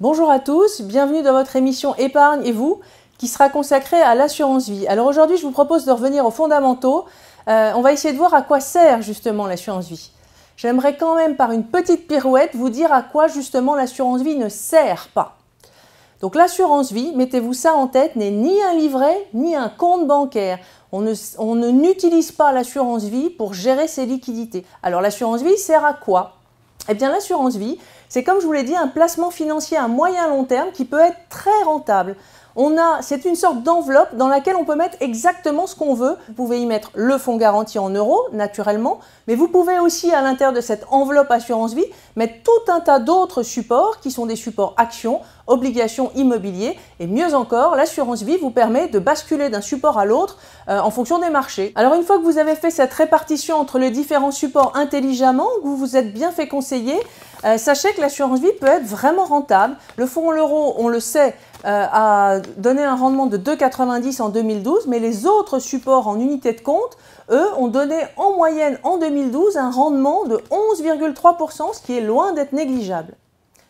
Bonjour à tous, bienvenue dans votre émission Épargne et vous qui sera consacrée à l'assurance vie. Alors aujourd'hui, je vous propose de revenir aux fondamentaux. Euh, on va essayer de voir à quoi sert justement l'assurance vie. J'aimerais quand même par une petite pirouette vous dire à quoi justement l'assurance vie ne sert pas. Donc l'assurance vie, mettez-vous ça en tête, n'est ni un livret ni un compte bancaire. On on ne n'utilise pas l'assurance vie pour gérer ses liquidités. Alors l'assurance vie sert à quoi Eh bien l'assurance vie, c'est comme je vous l'ai dit, un placement financier à moyen long terme qui peut être très rentable. On a, c'est une sorte d'enveloppe dans laquelle on peut mettre exactement ce qu'on veut. Vous pouvez y mettre le fonds garanti en euros, naturellement, mais vous pouvez aussi, à l'intérieur de cette enveloppe assurance vie, mettre tout un tas d'autres supports qui sont des supports actions, obligations, immobiliers, Et mieux encore, l'assurance vie vous permet de basculer d'un support à l'autre euh, en fonction des marchés. Alors, une fois que vous avez fait cette répartition entre les différents supports intelligemment, que vous vous êtes bien fait conseiller, euh, sachez que l'assurance vie peut être vraiment rentable. Le fonds en l'euro, on le sait, euh, a donné un rendement de 2,90 en 2012, mais les autres supports en unité de compte, eux, ont donné en moyenne en 2012 un rendement de 11,3%, ce qui est loin d'être négligeable.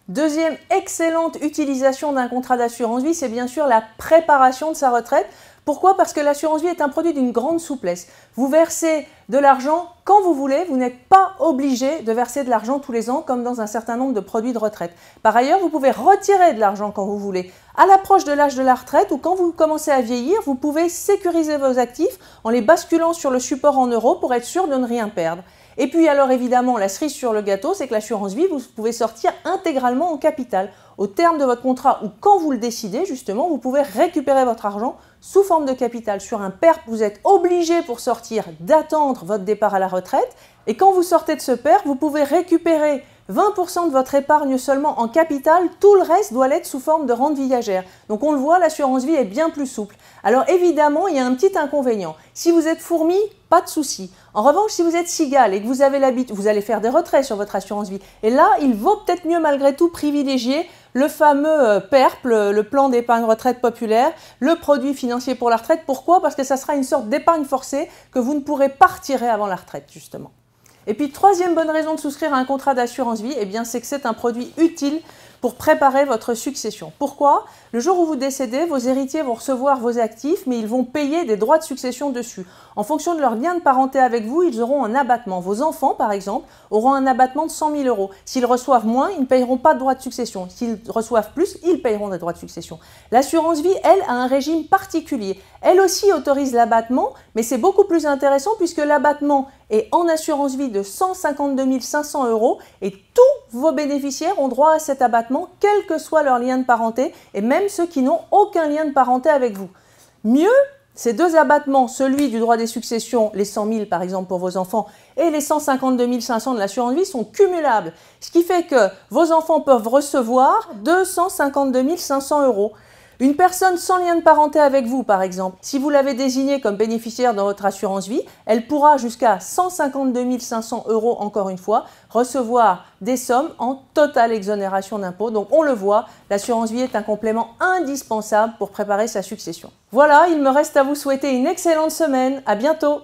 Deuxième excellente utilisation d'un contrat d'assurance vie, c'est bien sûr la préparation de sa retraite. Pourquoi Parce que l'assurance vie est un produit d'une grande souplesse. Vous versez de l'argent quand vous voulez, vous n'êtes pas obligé de verser de l'argent tous les ans comme dans un certain nombre de produits de retraite. Par ailleurs, vous pouvez retirer de l'argent quand vous voulez. À l'approche de l'âge de la retraite ou quand vous commencez à vieillir, vous pouvez sécuriser vos actifs en les basculant sur le support en euros pour être sûr de ne rien perdre. Et puis alors évidemment, la cerise sur le gâteau, c'est que l'assurance vie, vous pouvez sortir intégralement en capital. Au terme de votre contrat ou quand vous le décidez, justement, vous pouvez récupérer votre argent sous forme de capital sur un PERP, vous êtes obligé pour sortir d'attendre votre départ à la retraite. Et quand vous sortez de ce PERP, vous pouvez récupérer 20% de votre épargne seulement en capital, tout le reste doit l'être sous forme de rente viagère. Donc on le voit, l'assurance vie est bien plus souple. Alors évidemment, il y a un petit inconvénient. Si vous êtes fourmi, pas de souci. En revanche, si vous êtes cigale et que vous avez l'habitude, vous allez faire des retraits sur votre assurance vie. Et là, il vaut peut-être mieux malgré tout privilégier le fameux euh, PERP, le, plan d'épargne retraite populaire, le produit financier pour la retraite. Pourquoi Parce que ça sera une sorte d'épargne forcée que vous ne pourrez pas retirer avant la retraite, justement. Et puis, troisième bonne raison de souscrire à un contrat d'assurance vie, eh bien, c'est que c'est un produit utile pour préparer votre succession. Pourquoi Le jour où vous décédez, vos héritiers vont recevoir vos actifs, mais ils vont payer des droits de succession dessus. En fonction de leur lien de parenté avec vous, ils auront un abattement. Vos enfants, par exemple, auront un abattement de 100 000 euros. S'ils reçoivent moins, ils ne payeront pas de droits de succession. S'ils reçoivent plus, ils paieront des droits de succession. L'assurance vie, elle, a un régime particulier. Elle aussi autorise l'abattement, mais c'est beaucoup plus intéressant puisque l'abattement et en assurance vie de 152 500 euros et tous vos bénéficiaires ont droit à cet abattement, quel que soit leur lien de parenté et même ceux qui n'ont aucun lien de parenté avec vous. Mieux, ces deux abattements, celui du droit des successions, les 100 000 par exemple pour vos enfants, et les 152 500 de l'assurance vie sont cumulables, ce qui fait que vos enfants peuvent recevoir 252 500 euros. Une personne sans lien de parenté avec vous, par exemple, si vous l'avez désignée comme bénéficiaire dans votre assurance vie, elle pourra jusqu'à 152 500 euros, encore une fois, recevoir des sommes en totale exonération d'impôts. Donc on le voit, l'assurance vie est un complément indispensable pour préparer sa succession. Voilà, il me reste à vous souhaiter une excellente semaine. À bientôt!